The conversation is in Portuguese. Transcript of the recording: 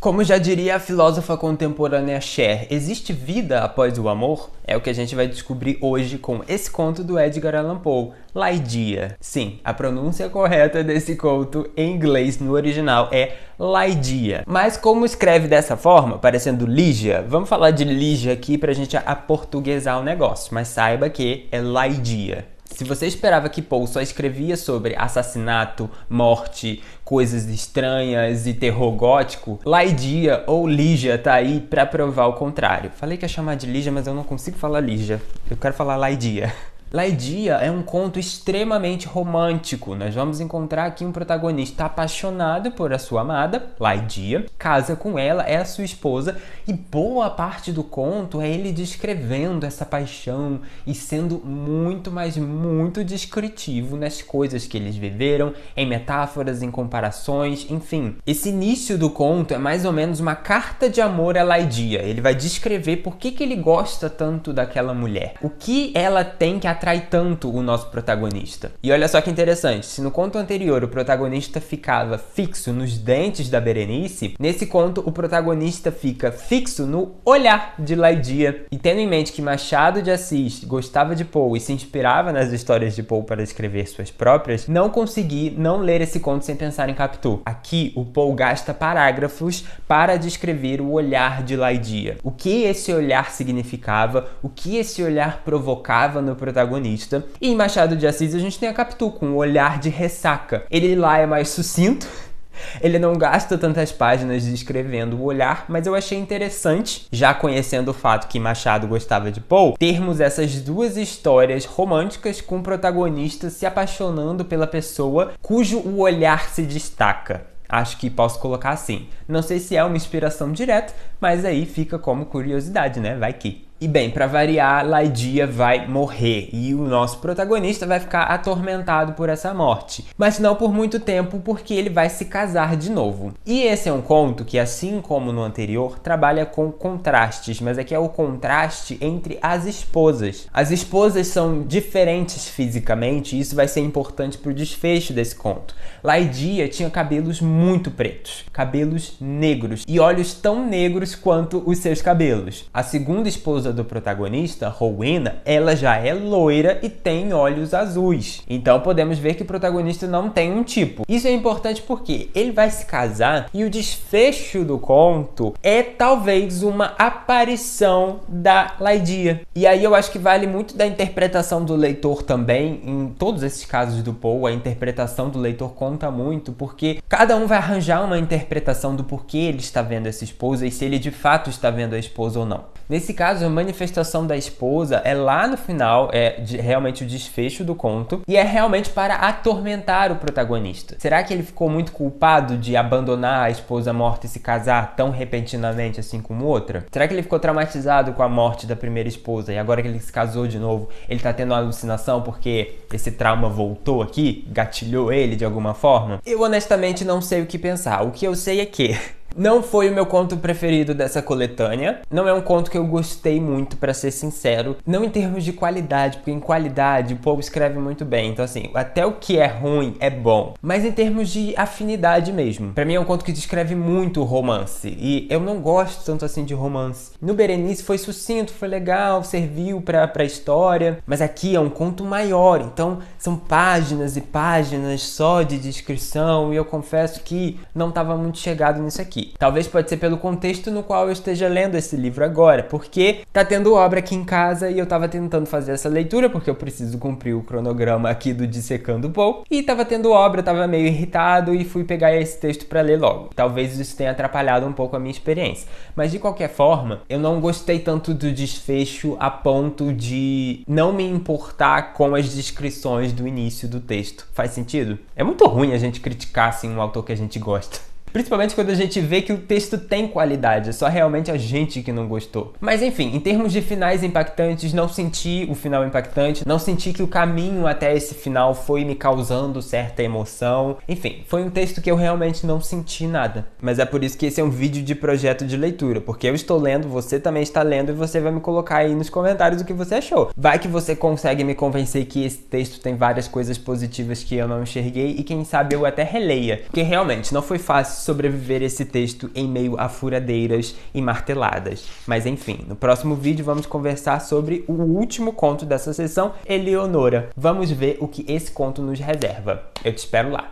Como já diria a filósofa contemporânea Cher, existe vida após o amor? É o que a gente vai descobrir hoje com esse conto do Edgar Allan Poe, Laidia. Sim, a pronúncia correta desse conto em inglês no original é Laidia. Mas como escreve dessa forma, parecendo Lígia, vamos falar de Lígia aqui pra gente aportuguesar o negócio, mas saiba que é Laidia se você esperava que Paul só escrevia sobre assassinato, morte, coisas estranhas e terror gótico, Laidia ou Lígia tá aí pra provar o contrário. Falei que ia chamar de Lígia, mas eu não consigo falar Lígia. Eu quero falar Laidia. Laidia é um conto extremamente romântico. Nós vamos encontrar aqui um protagonista apaixonado por a sua amada, Laidia, casa com ela, é a sua esposa, e boa parte do conto é ele descrevendo essa paixão e sendo muito, mas muito descritivo nas coisas que eles viveram, em metáforas, em comparações, enfim. Esse início do conto é mais ou menos uma carta de amor a Laidia. Ele vai descrever por que, que ele gosta tanto daquela mulher, o que ela tem que atrai tanto o nosso protagonista. E olha só que interessante, se no conto anterior o protagonista ficava fixo nos dentes da Berenice, nesse conto o protagonista fica fixo no olhar de Laidia. E tendo em mente que Machado de Assis gostava de Poe e se inspirava nas histórias de Poe para escrever suas próprias, não consegui não ler esse conto sem pensar em Capitu. Aqui o Poe gasta parágrafos para descrever o olhar de Laidia. O que esse olhar significava, o que esse olhar provocava no protagonista protagonista. E em Machado de Assis a gente tem a Capitu com o um olhar de ressaca. Ele lá é mais sucinto, ele não gasta tantas páginas descrevendo o olhar, mas eu achei interessante, já conhecendo o fato que Machado gostava de Paul, termos essas duas histórias românticas com o protagonista se apaixonando pela pessoa cujo o olhar se destaca. Acho que posso colocar assim. Não sei se é uma inspiração direta, mas aí fica como curiosidade, né? Vai que. E bem, para variar, Laidia vai morrer e o nosso protagonista vai ficar atormentado por essa morte, mas não por muito tempo porque ele vai se casar de novo. E esse é um conto que, assim como no anterior, trabalha com contrastes, mas aqui é o contraste entre as esposas. As esposas são diferentes fisicamente e isso vai ser importante para o desfecho desse conto. Laidia tinha cabelos muito pretos, cabelos negros e olhos tão negros quanto os seus cabelos. A segunda esposa esposa do protagonista, Rowena, ela já é loira e tem olhos azuis. Então podemos ver que o protagonista não tem um tipo. Isso é importante porque ele vai se casar e o desfecho do conto é talvez uma aparição da Laidia. E aí eu acho que vale muito da interpretação do leitor também, em todos esses casos do Poe, a interpretação do leitor conta muito, porque cada um vai arranjar uma interpretação do porquê ele está vendo essa esposa e se ele de fato está vendo a esposa ou não. Nesse caso, é manifestação da esposa é lá no final, é de, realmente o desfecho do conto, e é realmente para atormentar o protagonista. Será que ele ficou muito culpado de abandonar a esposa morta e se casar tão repentinamente assim com outra? Será que ele ficou traumatizado com a morte da primeira esposa e agora que ele se casou de novo, ele tá tendo uma alucinação porque esse trauma voltou aqui, gatilhou ele de alguma forma? Eu honestamente não sei o que pensar. O que eu sei é que não foi o meu conto preferido dessa coletânea. Não é um conto que eu gostei muito, para ser sincero. Não em termos de qualidade, porque em qualidade o povo escreve muito bem. Então, assim, até o que é ruim é bom. Mas em termos de afinidade mesmo. Para mim é um conto que descreve muito romance. E eu não gosto tanto assim de romance. No Berenice foi sucinto, foi legal, serviu pra, pra história. Mas aqui é um conto maior. Então, são páginas e páginas só de descrição. E eu confesso que não tava muito chegado nisso aqui talvez pode ser pelo contexto no qual eu esteja lendo esse livro agora, porque tá tendo obra aqui em casa e eu tava tentando fazer essa leitura porque eu preciso cumprir o cronograma aqui do Dissecando Paul e tava tendo obra, tava meio irritado e fui pegar esse texto para ler logo. Talvez isso tenha atrapalhado um pouco a minha experiência, mas de qualquer forma, eu não gostei tanto do desfecho a ponto de não me importar com as descrições do início do texto. Faz sentido? É muito ruim a gente criticar assim um autor que a gente gosta. Principalmente quando a gente vê que o texto tem qualidade, é só realmente a gente que não gostou. Mas enfim, em termos de finais impactantes, não senti o final impactante, não senti que o caminho até esse final foi me causando certa emoção. Enfim, foi um texto que eu realmente não senti nada. Mas é por isso que esse é um vídeo de projeto de leitura, porque eu estou lendo, você também está lendo e você vai me colocar aí nos comentários o que você achou. Vai que você consegue me convencer que esse texto tem várias coisas positivas que eu não enxerguei e quem sabe eu até releia. Porque realmente não foi fácil sobreviver esse texto em meio a furadeiras e marteladas. Mas enfim, no próximo vídeo vamos conversar sobre o último conto dessa sessão, Eleonora. Vamos ver o que esse conto nos reserva. Eu te espero lá.